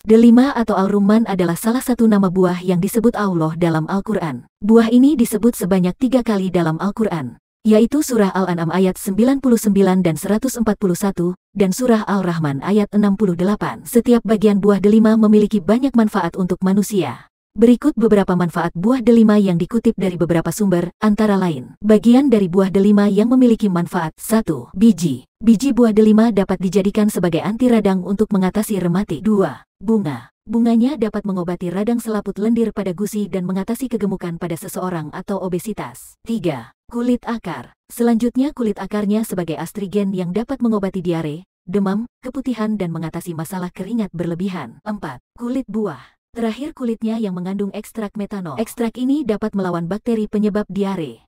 Delima atau Al-Rumman adalah salah satu nama buah yang disebut Allah dalam Al-Quran. Buah ini disebut sebanyak tiga kali dalam Al-Quran, yaitu Surah Al-An'am ayat 99 dan 141, dan Surah Al-Rahman ayat 68. Setiap bagian buah delima memiliki banyak manfaat untuk manusia. Berikut beberapa manfaat buah delima yang dikutip dari beberapa sumber, antara lain. Bagian dari buah delima yang memiliki manfaat 1. Biji. Biji buah delima dapat dijadikan sebagai anti radang untuk mengatasi rematik. 2. Bunga. Bunganya dapat mengobati radang selaput lendir pada gusi dan mengatasi kegemukan pada seseorang atau obesitas. 3. Kulit akar. Selanjutnya kulit akarnya sebagai astrigen yang dapat mengobati diare, demam, keputihan dan mengatasi masalah keringat berlebihan. 4. Kulit buah. Terakhir kulitnya yang mengandung ekstrak metanol. Ekstrak ini dapat melawan bakteri penyebab diare.